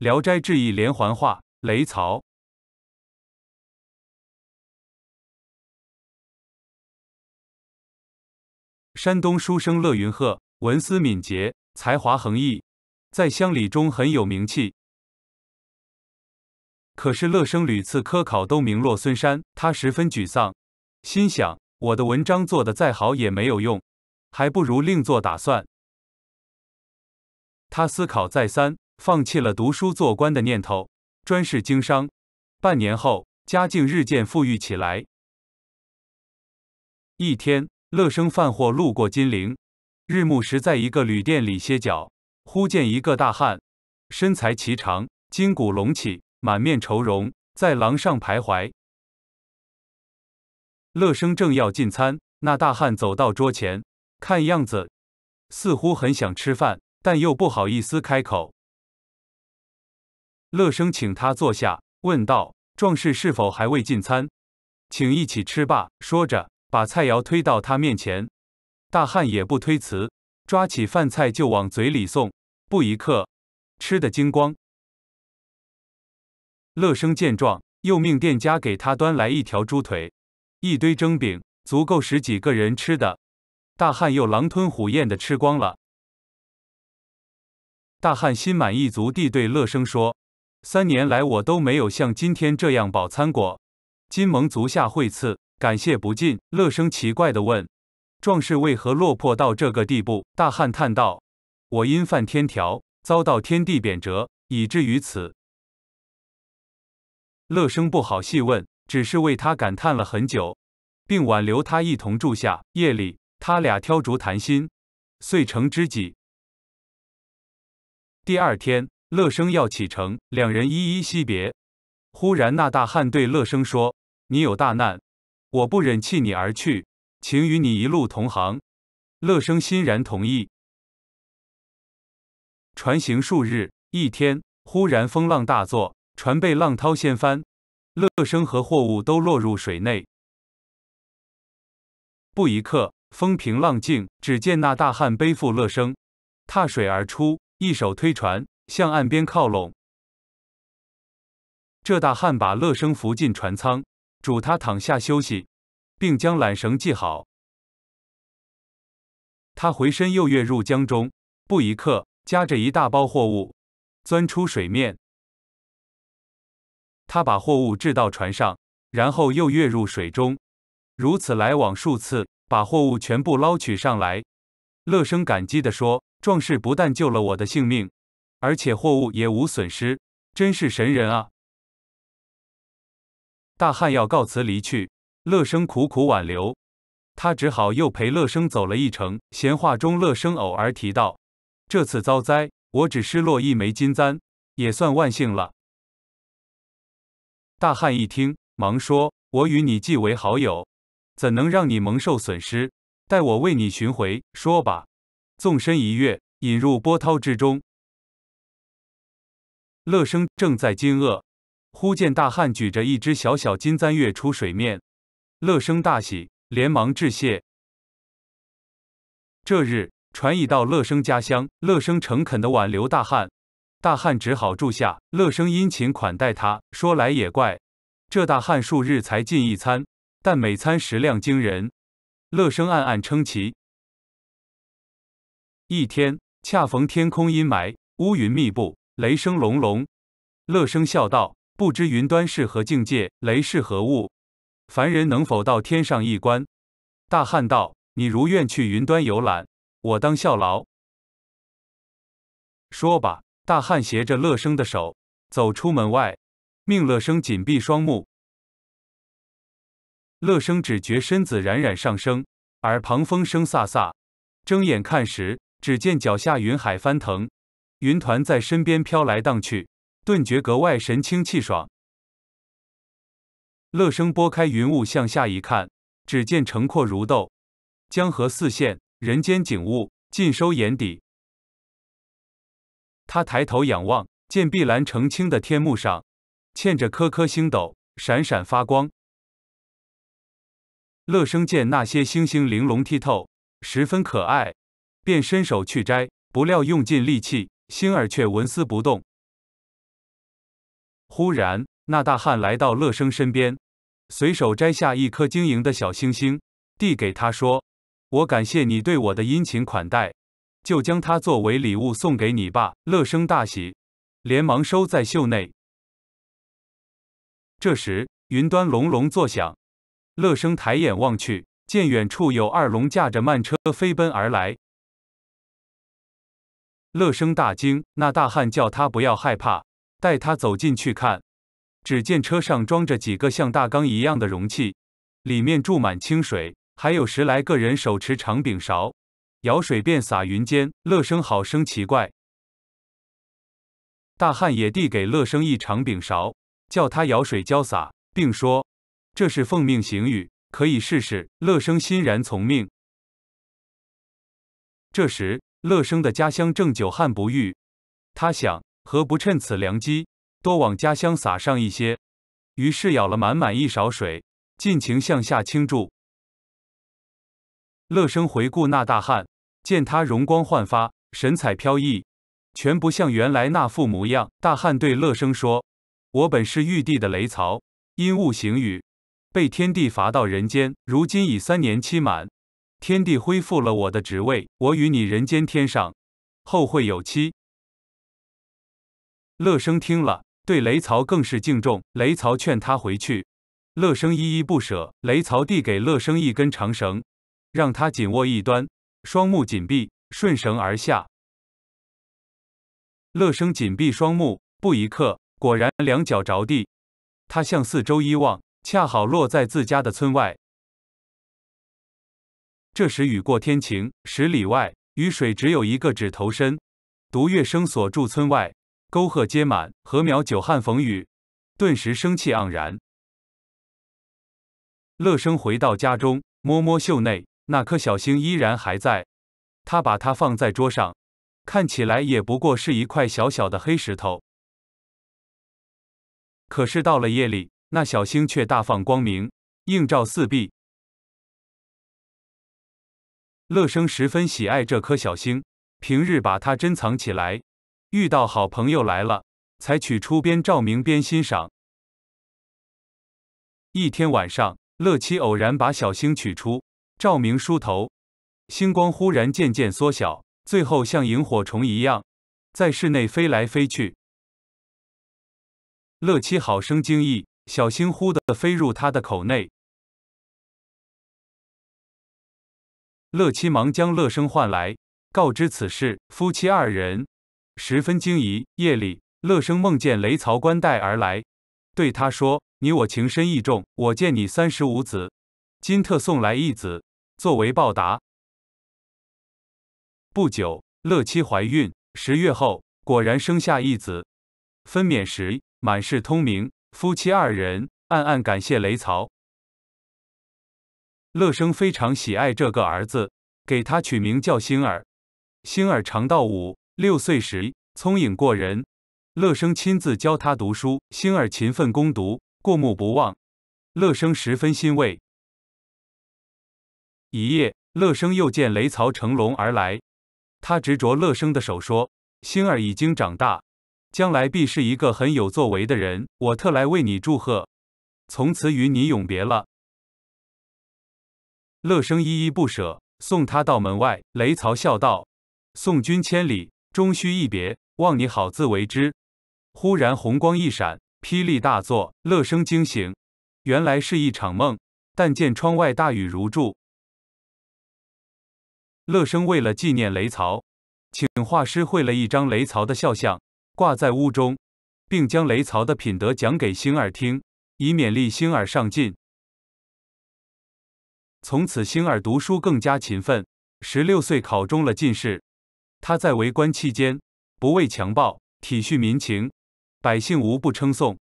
《聊斋志异》连环画《雷曹》：山东书生乐云鹤，文思敏捷，才华横溢，在乡里中很有名气。可是乐生屡次科考都名落孙山，他十分沮丧，心想：我的文章做的再好也没有用，还不如另做打算。他思考再三。放弃了读书做官的念头，专事经商。半年后，家境日渐富裕起来。一天，乐生贩货路过金陵，日暮时在一个旅店里歇脚，忽见一个大汉，身材奇长，筋骨隆起，满面愁容，在廊上徘徊。乐生正要进餐，那大汉走到桌前，看样子似乎很想吃饭，但又不好意思开口。乐生请他坐下，问道：“壮士是否还未进餐？请一起吃吧。”说着，把菜肴推到他面前。大汉也不推辞，抓起饭菜就往嘴里送。不一刻，吃的精光。乐生见状，又命店家给他端来一条猪腿、一堆蒸饼，足够十几个人吃的。大汉又狼吞虎咽的吃光了。大汉心满意足地对乐生说。三年来，我都没有像今天这样饱餐过。金蒙足下惠赐，感谢不尽。乐生奇怪地问：“壮士为何落魄到这个地步？”大汉叹道：“我因犯天条，遭到天地贬谪，以至于此。”乐生不好细问，只是为他感叹了很久，并挽留他一同住下。夜里，他俩挑竹谈心，遂成知己。第二天。乐生要启程，两人依依惜别。忽然，那大汉对乐生说：“你有大难，我不忍弃你而去，请与你一路同行。”乐生欣然同意。船行数日，一天忽然风浪大作，船被浪涛掀翻，乐生和货物都落入水内。不一刻，风平浪静，只见那大汉背负乐生，踏水而出，一手推船。向岸边靠拢，这大汉把乐生扶进船舱，嘱他躺下休息，并将缆绳系好。他回身又跃入江中，不一刻夹着一大包货物，钻出水面。他把货物置到船上，然后又跃入水中，如此来往数次，把货物全部捞取上来。乐生感激地说：“壮士不但救了我的性命。”而且货物也无损失，真是神人啊！大汉要告辞离去，乐生苦苦挽留，他只好又陪乐生走了一程。闲话中，乐生偶尔提到，这次遭灾，我只失落一枚金簪，也算万幸了。大汉一听，忙说：“我与你既为好友，怎能让你蒙受损失？待我为你寻回。”说罢，纵身一跃，引入波涛之中。乐生正在惊愕，忽见大汉举着一只小小金簪跃出水面。乐生大喜，连忙致谢。这日，船已到乐生家乡，乐生诚恳的挽留大汉，大汉只好住下。乐生殷勤款待他。说来也怪，这大汉数日才进一餐，但每餐食量惊人，乐生暗暗称奇。一天，恰逢天空阴霾，乌云密布。雷声隆隆，乐生笑道：“不知云端是何境界，雷是何物，凡人能否到天上一观？”大汉道：“你如愿去云端游览，我当效劳。”说罢，大汉携着乐生的手走出门外，命乐生紧闭双目。乐生只觉身子冉冉上升，耳旁风声飒飒。睁眼看时，只见脚下云海翻腾。云团在身边飘来荡去，顿觉格外神清气爽。乐生拨开云雾向下一看，只见城廓如斗，江河四现，人间景物尽收眼底。他抬头仰望，见碧蓝澄清的天幕上嵌着颗颗星斗，闪闪发光。乐生见那些星星玲珑剔透，十分可爱，便伸手去摘，不料用尽力气。星儿却纹丝不动。忽然，那大汉来到乐生身边，随手摘下一颗晶莹的小星星，递给他说：“我感谢你对我的殷勤款待，就将它作为礼物送给你吧。”乐生大喜，连忙收在袖内。这时，云端隆隆作响，乐生抬眼望去，见远处有二龙驾着慢车飞奔而来。乐生大惊，那大汉叫他不要害怕，带他走进去看。只见车上装着几个像大缸一样的容器，里面注满清水，还有十来个人手持长柄勺，舀水便洒云间。乐生好生奇怪，大汉也递给乐生一长柄勺，叫他舀水浇洒，并说：“这是奉命行雨，可以试试。”乐生欣然从命。这时。乐生的家乡正久旱不遇，他想何不趁此良机多往家乡撒上一些？于是舀了满满一勺水，尽情向下倾注。乐生回顾那大汉，见他容光焕发，神采飘逸，全不像原来那副模样。大汉对乐生说：“我本是玉帝的雷曹，因误行雨，被天帝罚到人间，如今已三年期满。”天帝恢复了我的职位，我与你人间天上，后会有期。乐生听了，对雷曹更是敬重。雷曹劝他回去，乐生依依不舍。雷曹递给乐生一根长绳，让他紧握一端，双目紧闭，顺绳而下。乐生紧闭双目，不一刻，果然两脚着地。他向四周一望，恰好落在自家的村外。这时雨过天晴，十里外雨水只有一个指头深。独月生所住村外沟壑皆满，禾苗久旱逢雨，顿时生气盎然。乐生回到家中，摸摸袖内那颗小星依然还在，他把它放在桌上，看起来也不过是一块小小的黑石头。可是到了夜里，那小星却大放光明，映照四壁。乐生十分喜爱这颗小星，平日把它珍藏起来，遇到好朋友来了，才取出边照明边欣赏。一天晚上，乐七偶然把小星取出照明梳头，星光忽然渐渐缩小，最后像萤火虫一样，在室内飞来飞去。乐七好生惊异，小星忽地飞入他的口内。乐妻忙将乐生唤来，告知此事。夫妻二人十分惊疑。夜里，乐生梦见雷曹官带而来，对他说：“你我情深意重，我见你三十五子，今特送来一子作为报答。”不久，乐妻怀孕，十月后果然生下一子，分娩时满室通明。夫妻二人暗暗感谢雷曹。乐生非常喜爱这个儿子，给他取名叫星儿。星儿长到五六岁时，聪颖过人。乐生亲自教他读书，星儿勤奋攻读，过目不忘。乐生十分欣慰。一夜，乐生又见雷曹乘龙而来，他执着乐生的手说：“星儿已经长大，将来必是一个很有作为的人。我特来为你祝贺，从此与你永别了。”乐生依依不舍，送他到门外。雷曹笑道：“送君千里，终须一别，望你好自为之。”忽然红光一闪，霹雳大作，乐生惊醒，原来是一场梦。但见窗外大雨如注。乐生为了纪念雷曹，请画师绘了一张雷曹的肖像，挂在屋中，并将雷曹的品德讲给星儿听，以勉励星儿上进。从此，星儿读书更加勤奋。十六岁考中了进士。他在为官期间，不畏强暴，体恤民情，百姓无不称颂。